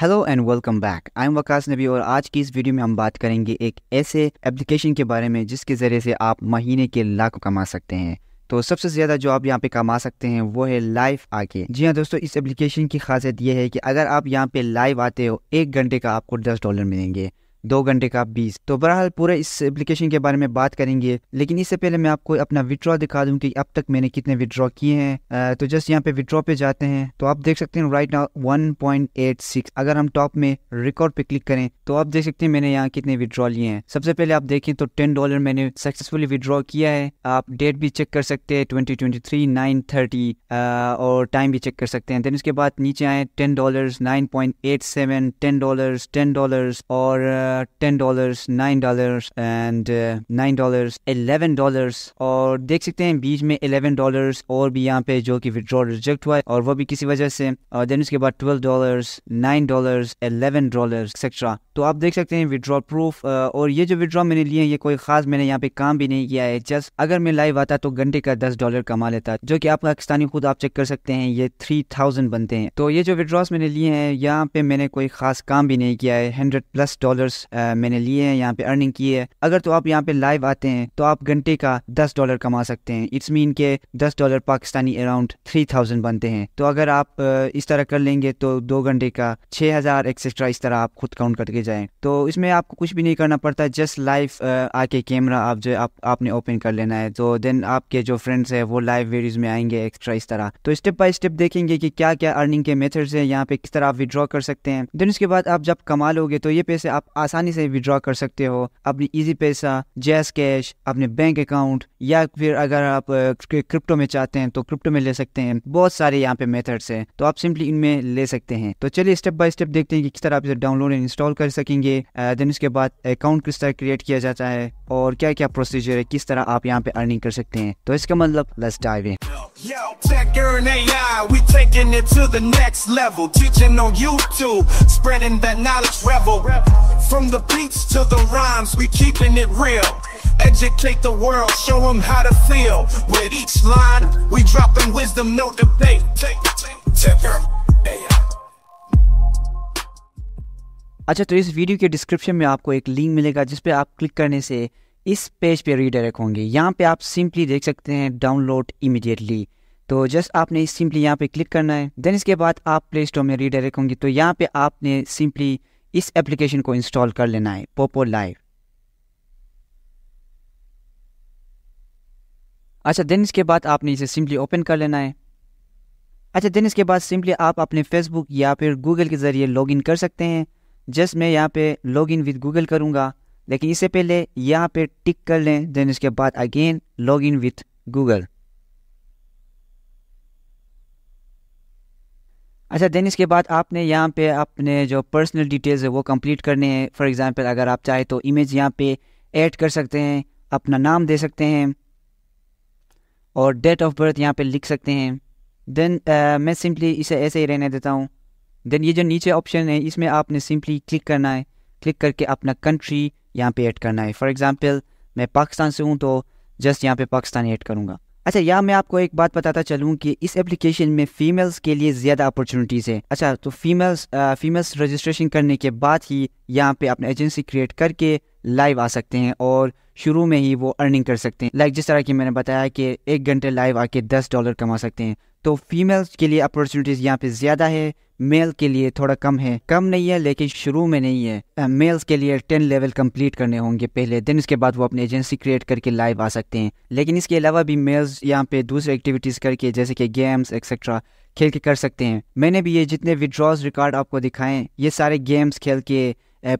Hello and welcome back I am Waqas Nabi और आज की इस वीडियो में हम बात करेंगे एक ऐसे एप्लीकेशन के बारे में जिसके ज़रिए से आप महीने के लाख कमा सकते हैं तो सबसे ज़्यादा जो आप यहाँ पे कमा सकते हैं वो है लाइव आके जी हाँ दोस्तों इस एप्लीकेशन की खासियत ये है कि अगर आप यहाँ पे लाइव आते हो एक घंटे का आपको दस डॉलर मिलेंगे दो घंटे का बीस तो बहरहाल पूरे इस एप्लीकेशन के बारे में बात करेंगे लेकिन इससे पहले मैं आपको अपना विड्रॉ दिखा दूँ कि अब तक मैंने कितने विड्रॉ किए हैं तो जस्ट यहाँ पे विड्रॉ पे जाते हैं तो आप देख सकते हैं राइट नाउ 1.86 अगर हम टॉप में रिकॉर्ड पे क्लिक करें तो आप देख सकते हैं मैंने यहाँ कितने विड्रॉ लिए हैं सबसे पहले आप देखें तो टेन डॉलर मैंने सक्सेसफुली विड्रॉ किया है आप डेट भी चेक कर सकते हैं twenty twenty three nine thirty और टाइम भी चेक कर सकते हैं देन उसके बाद नीचे आए ten dollar nine point eight seven ten dollar ten dollar और uh, ten dollars nine dollars and nine dollars eleven dollars और देख सकते हैं बीच में एलेवन डॉलर्स और भी यहाँ पे जो कि विड्रॉल रिजेक्ट हुआ है और वो भी किसी वजह से और देन उसके बाद twelve dollars nine dollars eleven dollars etcetera तो आप देख सकते हैं विड्रॉ प्रूफ uh, और ये जो विद्रॉ मैंने लिए ये कोई खास मैंने यहाँ पे काम भी नहीं किया है जस्ट अगर मैं लाइव आता तो घंटे का दस डॉलर कमा लेता जो कि आप पाकिस्तानी खुद आप चेक कर सकते हैं ये थ्री थाउजेंड बनते हैं तो ये जो विड्रॉस मैंने लिए हैं यहाँ पे मैंने कोई खास काम भी नहीं किया है हंड्रेड प्लस डॉलर्स मैंने लिए हैं यहाँ पे अर्निंग की है अगर तो आप यहाँ पे लाइव आते हैं तो आप घंटे का दस डॉलर कमा सकते हैं इट्स मीन के दस dollar Pakistani around three thousand बनते हैं तो अगर आप इस तरह कर लेंगे तो दो घंटे का छह हज़ार एक्सेट्रा इस तरह आप खुद काउंट करके जाए तो इसमें आपको कुछ भी नहीं करना पड़ता जस्ट लाइव आके कैमरा आप जो आप आपने ओपन कर लेना है तो देन आपके जो फ्रेंड्स है वो लाइव वीडियोज़ में आएंगे एक्स्ट्रा इस तरह तो स्टेप बाय स्टेप देखेंगे कि क्या क्या अर्निंग के मेथड्स है यहाँ पे किस तरह आप विद्रॉ कर सकते हैं देन उसके बाद आप जब कमा लोगे तो ये पैसे आप आसानी से विड्रॉ कर सकते हो अपनी इजी पैसा जैस कैश अपने बैंक अकाउंट या फिर अगर आप क्रिप्टो में चाहते हैं तो क्रिप्टो में ले सकते हैं बहुत सारे यहाँ पे मेथड्स हैं तो आप सिंपली इनमें ले सकते हैं तो चलिए स्टेप बाय स्टेप देखते हैं कि किस तरह आप इसे डाउनलोड एंड इंस्टॉल कर सकेंगे देन उसके बाद अकाउंट किस तरह क्रिएट किया जाता है और क्या क्या प्रोसीजर है किस तरह आप यहाँ पे अर्निंग कर सकते हैं तो इसका मतलब let's dive in taking it to the next level. Teaching on YouTube, spreading that knowledge revel. From the beats to the rhymes, we keeping it real. Educate the world, show them how to feel. With each line, we dropping wisdom, no debate. Take, take, take her. अच्छा तो इस video के description में आपको एक link मिलेगा जिस पे आप क्लिक करने से इस पेज पे रीडायरेक्ट होंगे यहाँ पे आप सिंपली देख सकते हैं डाउनलोड इमीडिएटली तो जस्ट आपने सिंपली यहाँ पे क्लिक करना है देन इसके बाद आप प्ले स्टोर में रीडायरेक्ट होंगे तो यहाँ पे आपने सिंपली इस एप्लीकेशन को इंस्टॉल कर लेना है पोपो लाइव अच्छा देन इसके बाद आपने इसे सिंपली ओपन कर लेना है अच्छा देन इसके बाद सिंपली आप अपने फेसबुक या फिर गूगल के ज़रिए लॉगिन कर सकते हैं जस्ट मैं यहाँ पे लॉग इन विद गूगल करूँगा लेकिन इससे पहले यहाँ पे टिक कर लें देन इसके बाद again log in with Google अच्छा देन इसके बाद आपने यहाँ पे अपने जो पर्सनल डिटेल्स है वो कंप्लीट करने हैं फॉर एग्जांपल अगर आप चाहे तो इमेज यहाँ पे ऐड कर सकते हैं अपना नाम दे सकते हैं और डेट ऑफ बर्थ यहाँ पे लिख सकते हैं देन uh, मैं सिंपली इसे ऐसे ही रहने देता हूँ देन ये जो नीचे ऑप्शन है इसमें आपने सिंपली क्लिक करना है क्लिक करके अपना कंट्री यहाँ पे ऐड करना है फॉर एग्ज़ाम्पल मैं पाकिस्तान से हूँ तो जस्ट यहाँ पे पाकिस्तान ऐड करूँगा अच्छा यहाँ मैं आपको एक बात बताता चलूँ कि इस एप्लीकेशन में फीमेल्स के लिए ज़्यादा अपॉर्चुनिटीज़ है अच्छा तो फीमेल्स फीमेल्स रजिस्ट्रेशन करने के बाद ही यहाँ पे अपना एजेंसी क्रिएट करके लाइव आ सकते हैं और शुरू में ही वो अर्निंग कर सकते हैं लाइक जिस तरह की मैंने बताया कि एक घंटे लाइव आके दस डॉलर कमा सकते हैं तो फीमेल्स के लिए अपॉर्चुनिटीज़ यहाँ पे ज़्यादा है मेल के लिए थोड़ा कम है कम नहीं है लेकिन शुरू में नहीं है मेल्स के लिए टेन लेवल कंप्लीट करने होंगे पहले दिन इसके बाद वो अपनी एजेंसी क्रिएट करके लाइव आ सकते हैं लेकिन इसके अलावा भी मेल्स यहाँ पे दूसरे एक्टिविटीज़ करके जैसे कि गेम्स एक्सेट्रा खेल के कर सकते हैं मैंने भी ये जितने विड्रॉज रिकॉर्ड आपको दिखाएं ये सारे गेम्स खेल के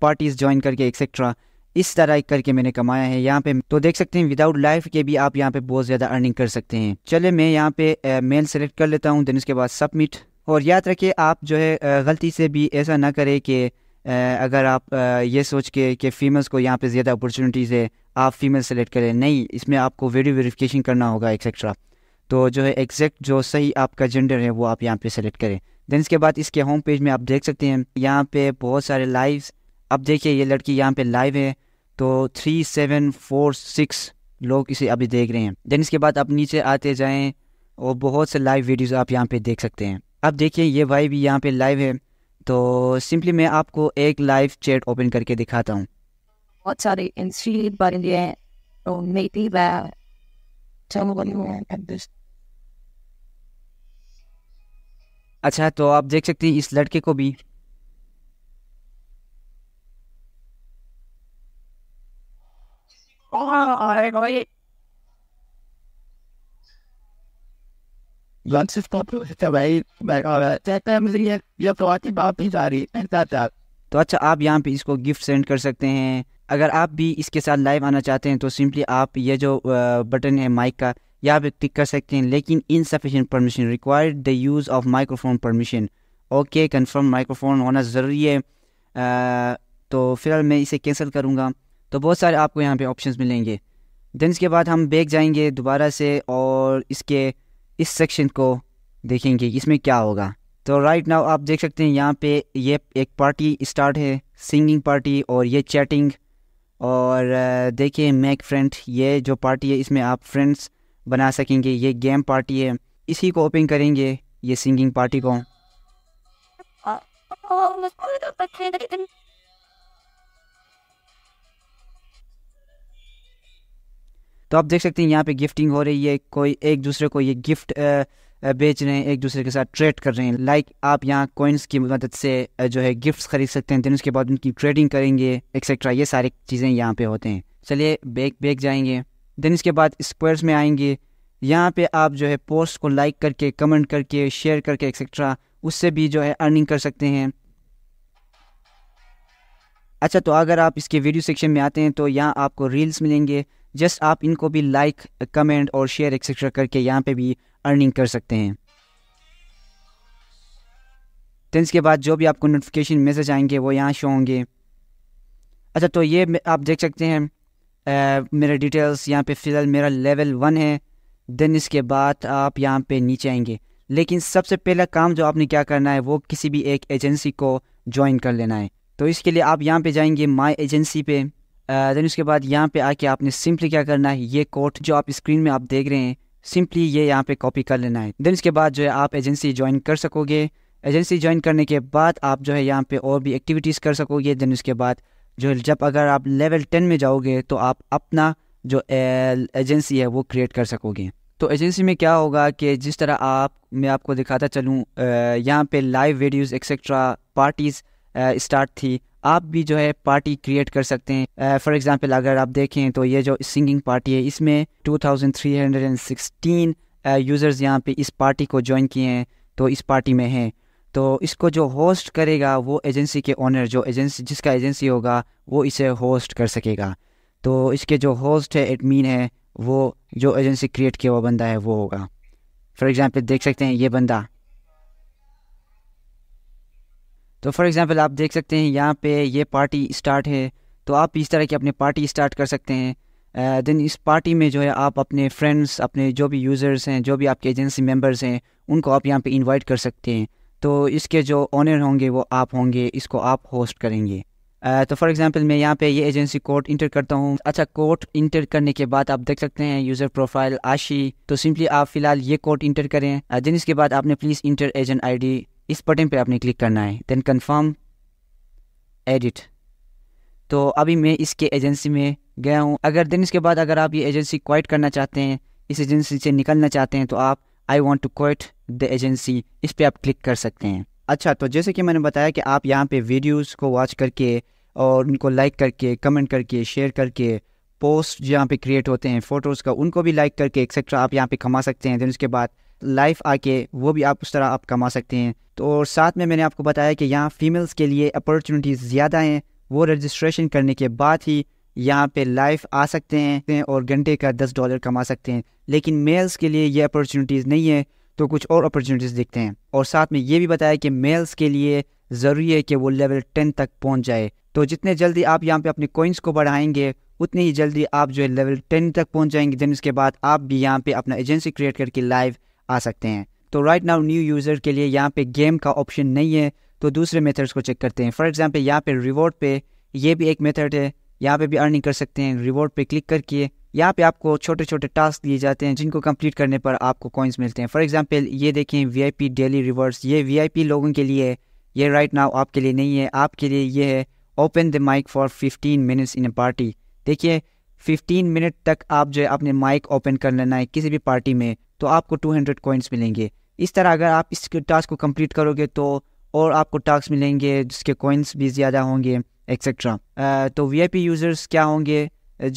पार्टीज़ ज्वाइन करके एक्सेट्रा इस तरह करके मैंने कमाया है यहाँ पे तो देख सकते हैं विदाउट लाइफ के भी आप यहाँ पे बहुत ज़्यादा अर्निंग कर सकते हैं चले मैं यहाँ पे मेल सेलेक्ट कर लेता हूँ देन उसके बाद सबमिट और याद रखे आप जो है गलती से भी ऐसा ना करें कि अगर आप ये सोच के कि फीमेल्स को यहाँ पे ज़्यादा अपॉर्चुनिटीज़ है आप फीमेल सेलेक्ट करें नहीं इसमें आपको वीडियो वेरिफिकेशन करना होगा एक्सेट्रा तो जो है एग्जैक्ट जो सही आपका जेंडर है वो आप यहाँ पे सेलेक्ट करें देन इसके बाद इसके होम पेज में आप देख सकते हैं यहाँ पे बहुत सारे लाइव्स अब देखिए ये लड़की यहाँ पे लाइव है तो थ्री सेवन फोर सिक्स लोग इसे अभी देख रहे हैं देन इसके बाद आप नीचे आते जाएं और बहुत से लाइव वीडियोस आप यहाँ पे देख सकते हैं अब देखिए ये भाई भी यहाँ पे लाइव है तो सिंपली मैं आपको एक लाइव चैट ओपन करके दिखाता हूँ बहुत सारे इंस्टीट्यूट बन गए हैं तो मेरी अच्छा तो आप देख सकते हैं इस लड़के को भी तो अच्छा आप यहाँ पे इसको गिफ्ट सेंड कर सकते हैं अगर आप भी इसके साथ लाइव आना चाहते हैं तो सिंपली आप ये जो बटन है माइक का यहाँ पे क्लिक कर सकते हैं लेकिन insufficient permission required the use of microphone permission okay confirm microphone होना ज़रूरी है आ, तो फिलहाल मैं इसे कैंसिल करूँगा तो बहुत सारे आपको यहाँ पे ऑप्शंस मिलेंगे देन इसके बाद हम बैग जाएंगे दोबारा से और इसके इस सेक्शन को देखेंगे इसमें क्या होगा तो राइट नाउ आप देख सकते हैं यहाँ पे ये एक पार्टी स्टार्ट है सिंगिंग पार्टी और ये चैटिंग और देखिए मैक फ्रेंड ये जो पार्टी है इसमें आप फ्रेंड्स बना सकेंगे ये गेम पार्टी है इसी को ओपन करेंगे ये सिंगिंग पार्टी को तो आप देख सकते हैं यहाँ पे गिफ्टिंग हो रही है कोई एक दूसरे को ये गिफ्ट बेच रहे हैं एक दूसरे के साथ ट्रेड कर रहे हैं लाइक आप यहाँ कोइंस की मदद से जो है गिफ्ट्स खरीद सकते हैं दिन उसके बाद उनकी ट्रेडिंग करेंगे एक्सेट्रा ये सारी चीज़ें यहाँ पे होते हैं चलिए बैक बैग जाएंगे दिन इसके बाद स्क्वायर्स में आएंगे यहाँ पे आप जो है पोस्ट को लाइक करके कमेंट करके शेयर करके एक्सेट्रा उससे भी जो है अर्निंग कर सकते हैं अच्छा तो अगर आप इसके वीडियो सेक्शन में आते हैं तो यहाँ आपको रील्स मिलेंगे जस्ट आप इनको भी लाइक कमेंट और शेयर एक्सेट्रा करके यहाँ पे भी अर्निंग कर सकते हैं टेंस के बाद जो भी आपको नोटिफिकेशन मैसेज आएंगे वो यहाँ शो होंगे अच्छा तो ये आप देख सकते हैं मेरे डिटेल्स यहाँ पे फ़िलहाल मेरा लेवल वन है देन इसके बाद आप यहाँ पे नीचे आएंगे लेकिन सबसे पहला काम जो आपने क्या करना है वो किसी भी एक एजेंसी को ज्वाइन कर लेना है तो इसके लिए आप यहाँ पे जाएंगे माई एजेंसी पे देन उसके बाद यहाँ पे आके आपने सिंपली क्या करना है ये कोट जो आप स्क्रीन में आप देख रहे हैं सिंपली ये यहाँ पे कॉपी कर लेना है देन उसके बाद जो है आप एजेंसी ज्वाइन कर सकोगे एजेंसी ज्वाइन करने के बाद आप जो है यहाँ पे और भी एक्टिविटीज़ कर सकोगे देन उसके बाद जो है जब अगर आप लेवल टेन में जाओगे तो आप अपना जो एजेंसी है वो क्रिएट कर सकोगे तो एजेंसी में क्या होगा कि जिस तरह आप मैं आपको दिखाता चलूँ यहाँ पे live videos etcetera parties start थी आप भी जो है पार्टी क्रिएट कर सकते हैं फॉर एग्जांपल अगर आप देखें तो ये जो सिंगिंग पार्टी है इसमें 2316 यूज़र्स यहाँ पे इस पार्टी को ज्वाइन किए हैं तो इस पार्टी में हैं तो इसको जो होस्ट करेगा वो एजेंसी के ऑनर जो एजेंसी जिसका एजेंसी होगा वो इसे होस्ट कर सकेगा तो इसके जो होस्ट है एडमिन है वो जो एजेंसी क्रिएट किया हुआ बंदा है वो होगा फॉर एग्ज़ाम्पल देख सकते हैं ये बंदा तो फॉर एग्ज़ाम्पल आप देख सकते हैं यहाँ पे ये पार्टी स्टार्ट है तो आप इस तरह की अपनी पार्टी स्टार्ट कर सकते हैं देन इस पार्टी में जो है आप अपने फ्रेंड्स अपने जो भी यूज़र्स हैं जो भी आपके एजेंसी मेम्बर्स हैं उनको आप यहाँ पे इनवाइट कर सकते हैं तो इसके जो ऑनर होंगे वो आप होंगे इसको आप होस्ट करेंगे तो फॉर एग्जांपल मैं यहाँ पे ये एजेंसी कोड इंटर करता हूँ अच्छा कोड इंटर करने के बाद आप देख सकते हैं यूज़र प्रोफाइल आशी तो सिंपली आप फिलहाल ये कोड इंटर करें दिन इसके बाद आपने प्लीज़ इंटर एजेंट आईडी इस बटन पे आपने क्लिक करना है देन कंफर्म एडिट तो अभी मैं इसके एजेंसी में गया हूँ अगर देन इसके बाद अगर आप ये एजेंसी क्वाइट करना चाहते हैं इस एजेंसी से निकलना चाहते हैं तो आप I want to quit the agency इस पर आप क्लिक कर सकते हैं अच्छा तो जैसे कि मैंने बताया कि आप यहाँ पे वीडियोज को वॉच करके और उनको लाइक करके कमेंट करके शेयर करके पोस्ट जहाँ पे क्रिएट होते हैं फ़ोटोज़ का उनको भी लाइक करके एक्सेट्रा आप यहाँ पे कमा सकते हैं दिन उसके बाद लाइफ आके वो भी आप उस तरह आप कमा सकते हैं तो और साथ में मैंने आपको बताया कि यहाँ फीमेल्स के लिए अपॉर्चुनिटीज़ ज़्यादा हैं वो रजिस्ट्रेशन करने के बाद ही यहाँ पे लाइफ आ सकते हैं और घंटे का दस डॉलर कमा सकते हैं लेकिन मेल्स के लिए ये अपॉर्चुनिटीज़ नहीं है तो कुछ और अपॉर्चुनिटीज़ देखते हैं और साथ में ये भी बताया कि मेल्स के लिए ज़रूरी है कि वो लेवल टेन तक पहुँच जाए तो जितने जल्दी आप यहाँ पे अपने कोइंस को बढ़ाएंगे उतनी ही जल्दी आप जो है लेवल टेन तक पहुँच जाएंगे देन उसके बाद आप भी यहाँ पे अपना एजेंसी क्रिएट करके लाइव आ सकते हैं तो राइट नाउ न्यू यूज़र के लिए यहाँ पे गेम का ऑप्शन नहीं है तो दूसरे मेथड्स को चेक करते हैं फॉर एग्जाम्पल यहाँ पे रिवॉर्ड पे ये भी एक मेथड है यहाँ पे भी अर्निंग कर सकते हैं रिवॉर्ड पे क्लिक करके यहाँ पे आपको छोटे छोटे टास्क दिए जाते हैं जिनको कंप्लीट करने पर आपको कॉइन्स मिलते हैं फॉर एग्जाम्पल ये देखें वी डेली रिवॉर्ड्स ये वी लोगों के लिए है ये राइट नाउ आपके लिए नहीं है आपके लिए ये है open the mic for fifteen minutes in a party देखिए 15 मिनट तक आप जो है अपने माइक ओपन कर लेना है किसी भी पार्टी में तो आपको टू हंड्रेड कॉइन्स मिलेंगे इस तरह अगर आप इस टास्क को कंप्लीट करोगे तो और आपको टास्क मिलेंगे जिसके कॉइन्स भी ज़्यादा होंगे एक्सेट्रा तो वी यूज़र्स क्या होंगे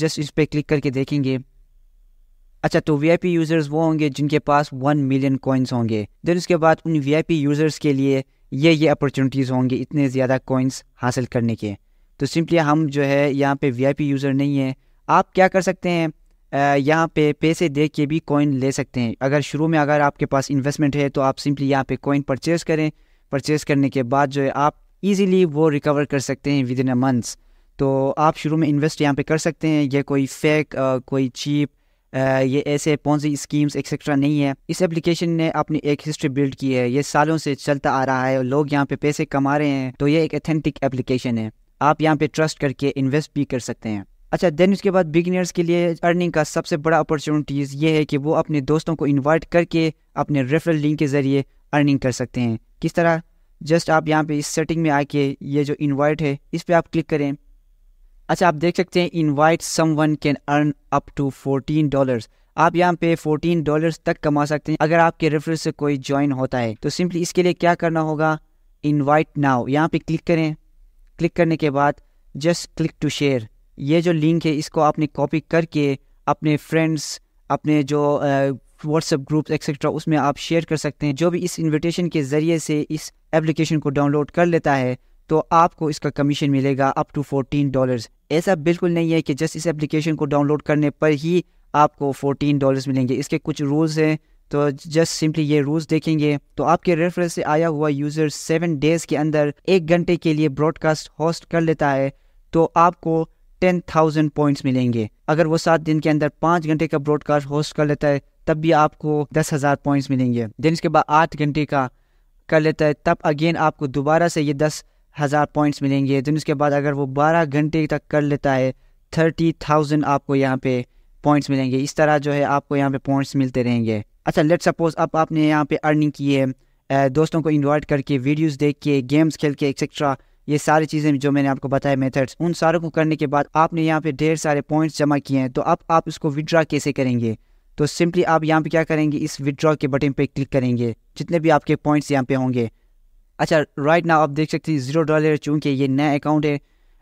जस्ट इस पर क्लिक करके देखेंगे अच्छा तो वी यूज़र्स वो होंगे जिनके पास वन मिलियन कॉइन्स होंगे देन उसके बाद उन वी यूज़र्स के लिए ये ये अपॉर्चुनिटीज़ होंगे इतने ज़्यादा कॉइन्स हासिल करने के तो सिंपली हम जो है यहाँ पे वी यूज़र नहीं है आप क्या कर सकते हैं यहाँ पे पैसे दे के भी कॉइन ले सकते हैं अगर शुरू में अगर आपके पास इन्वेस्टमेंट है तो आप सिंपली यहाँ पे कॉइन परचेज करें परचेज करने के बाद जो है आप इजीली वो रिकवर कर सकते हैं विद इन अ मंथ्स तो आप शुरू में इन्वेस्ट यहाँ पे कर सकते हैं ये कोई फेक कोई चीप ये ऐसे पौनसी स्कीम्स एक्सेट्रा नहीं है इस एप्लीकेशन ने अपनी एक हिस्ट्री बिल्ड की है ये सालों से चलता आ रहा है और लोग यहाँ पे पैसे कमा रहे हैं तो ये एक अथेंटिक एप्लीकेशन है आप यहाँ पे ट्रस्ट करके इन्वेस्ट भी कर सकते हैं अच्छा देन उसके बाद बिगिनर्स के लिए अर्निंग का सबसे बड़ा अपॉर्चुनिटीज़ ये है कि वो अपने दोस्तों को इन्वाइट करके अपने रेफरल लिंक के ज़रिए अर्निंग कर सकते हैं किस तरह जस्ट आप यहाँ पे इस सेटिंग में आके ये जो इनवाइट है इस पर आप क्लिक करें अच्छा आप देख सकते हैं invite someone can earn up to fourteen dollars आप यहाँ पे फोर्टीन डॉलर्स तक कमा सकते हैं अगर आपके रेफरल से कोई ज्वाइन होता है तो सिंपली इसके लिए क्या करना होगा इनवाइट नाउ यहाँ पे क्लिक करें क्लिक करने के बाद जस्ट क्लिक टू शेयर ये जो लिंक है इसको आपने कॉपी करके अपने फ्रेंड्स अपने जो व्हाट्सएप ग्रुप एक्सेट्रा उसमें आप शेयर कर सकते हैं जो भी इस इनविटेशन के ज़रिए से इस एप्लीकेशन को डाउनलोड कर लेता है तो आपको इसका कमीशन मिलेगा अप टू फोर्टीन डॉलर्स ऐसा बिल्कुल नहीं है कि जस्ट इस एप्लीकेशन को डाउनलोड करने पर ही आपको फोर्टीन डॉलर्स मिलेंगे इसके कुछ रूल्स हैं तो जस्ट सिंपली ये रूल्स देखेंगे तो आपके रेफरेंस से आया हुआ यूज़र सेवन डेज़ के अंदर एक घंटे के लिए ब्रॉडकास्ट होस्ट कर लेता है तो आपको टेन थाउजेंड पॉइंट्स मिलेंगे अगर वो सात दिन के अंदर पांच घंटे का ब्रॉडकास्ट होस्ट कर लेता है तब भी आपको दस हज़ार पॉइंट्स मिलेंगे देन इसके बाद आठ घंटे का कर लेता है तब अगेन आपको दोबारा से ये दस हज़ार पॉइंट्स मिलेंगे देन उसके बाद अगर वो बारह घंटे तक कर लेता है थर्टी थाउजेंड आपको यहाँ पे पॉइंट्स मिलेंगे इस तरह जो है आपको यहाँ पे पॉइंट्स मिलते रहेंगे अच्छा लेट सपोज अब आपने यहाँ पे अर्निंग की है दोस्तों को इन्वाइट करके वीडियोस देख के गेम्स खेल के एक्सेट्रा ये सारी चीज़ें जो मैंने आपको बताया मेथड्स उन सारों को करने के बाद आपने यहाँ पे ढेर सारे पॉइंट्स जमा किए हैं तो अब आप इसको विदड्रॉ कैसे करेंगे तो सिंपली आप यहाँ पे क्या करेंगे इस विदड्रॉ के बटन पे क्लिक करेंगे जितने भी आपके पॉइंट्स यहाँ पे होंगे अच्छा राइट ना आप देख सकते हैं ज़ीरो डॉलर चूंकि ये नया अकाउंट है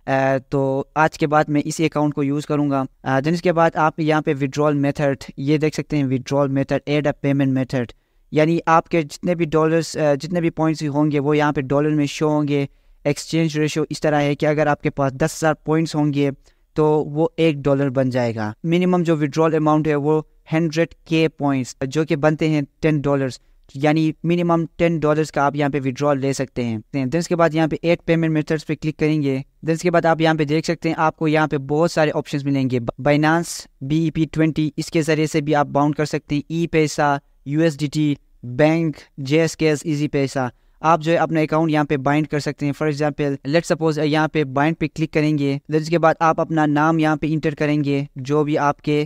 आ, तो आज के बाद मैं इसी अकाउंट को यूज़ करूँगा देन इसके बाद आप यहाँ पे विड्रॉल मेथड ये देख सकते हैं withdrawal method add a payment method यानी आपके जितने भी डॉलर्स जितने भी पॉइंट्स होंगे वो यहाँ पे डॉलर में शो होंगे एक्सचेंज रेशियो इस तरह है कि अगर आपके पास दस हज़ार पॉइंट्स होंगे तो वो एक डॉलर बन जाएगा मिनिमम जो विड्रॉल अमाउंट है वो हंड्रेड के पॉइंट्स जो कि बनते हैं टेन डॉलर्स यानी मिनिमम टेन डॉलर्स का आप यहाँ पे विड्रॉल ले सकते हैं देन उसके बाद यहाँ पे एट पेमेंट मेथड्स पे क्लिक करेंगे देन उसके बाद आप यहाँ पे देख सकते हैं आपको यहाँ पे बहुत सारे ऑप्शन मिलेंगे बाइनांस बी पी ट्वेंटी इसके ज़रिए से भी आप बाउंड कर सकते हैं ई पैसा U bank J S K S Easypaisa आप जो है अपना अकाउंट यहाँ पे बाइंड कर सकते हैं फॉर एग्जाम्पल लेट सपोज यहाँ पे बाइंड पे क्लिक करेंगे उसके बाद आप अपना नाम यहाँ पे इंटर करेंगे जो भी आपके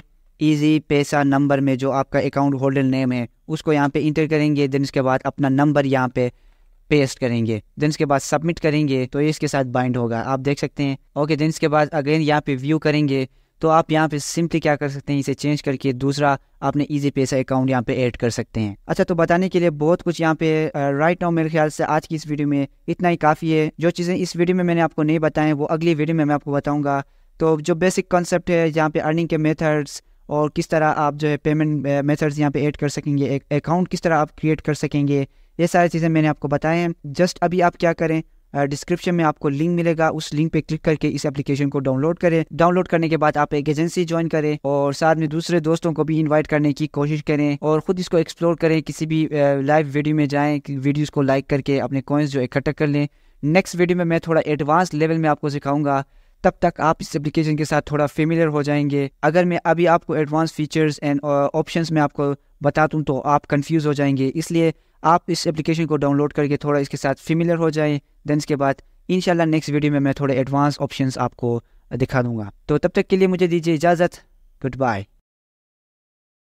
ईजी पैसा नंबर में जो आपका अकाउंट होल्डर नेम है उसको यहाँ पे इंटर करेंगे देन उसके बाद अपना नंबर यहाँ पे पेस्ट करेंगे देन उसके बाद सबमिट करेंगे तो ये इसके साथ बाइंड होगा आप देख सकते हैं ओके देन इसके बाद अगेन यहाँ पे व्यू करेंगे तो आप यहाँ पे सिंपली क्या कर सकते हैं इसे चेंज करके दूसरा आपने इजी पैसा अकाउंट यहाँ पे ऐड कर सकते हैं अच्छा तो बताने के लिए बहुत कुछ यहाँ पे राइट नाउ मेरे ख्याल से आज की इस वीडियो में इतना ही काफ़ी है जो चीज़ें इस वीडियो में मैंने आपको नहीं बताएं वो अगली वीडियो में मैं आपको बताऊँगा तो जो बेसिक कॉन्सेप्ट है यहाँ पे अर्निंग के मेथड्स और किस तरह आप जो है पेमेंट मेथड्स यहाँ पे ऐड कर सकेंगे अकाउंट किस तरह आप क्रिएट कर सकेंगे ये सारी चीज़ें मैंने आपको बताए हैं जस्ट अभी आप क्या करें डिस्क्रिप्शन में आपको लिंक मिलेगा उस लिंक पे क्लिक करके इस एप्लीकेशन को डाउनलोड करें डाउनलोड करने के बाद आप एक एजेंसी ज्वाइन करें और साथ में दूसरे दोस्तों को भी इन्वाइट करने की कोशिश करें और खुद इसको एक्सप्लोर करें किसी भी लाइव वीडियो में जाए वीडियोज़ को लाइक करके अपने कॉइन्स जो इकट्ठा कर लें नेक्स्ट वीडियो में मैं थोड़ा एडवांस लेवल में आपको सिखाऊंगा तब तक आप इस एप्लीकेशन के साथ थोड़ा फेमिलियर हो जाएंगे अगर मैं अभी आपको एडवांस फीचर्स एंड ऑप्शंस में आपको बता दूँ तो आप कंफ्यूज हो जाएंगे इसलिए आप इस एप्लीकेशन को डाउनलोड करके थोड़ा इसके साथ फेमिलियर हो जाए देन इसके बाद इन नेक्स्ट वीडियो में मैं थोड़े एडवांस ऑप्शन आपको दिखा दूंगा तो तब तक के लिए मुझे दीजिए इजाज़त गुड बाय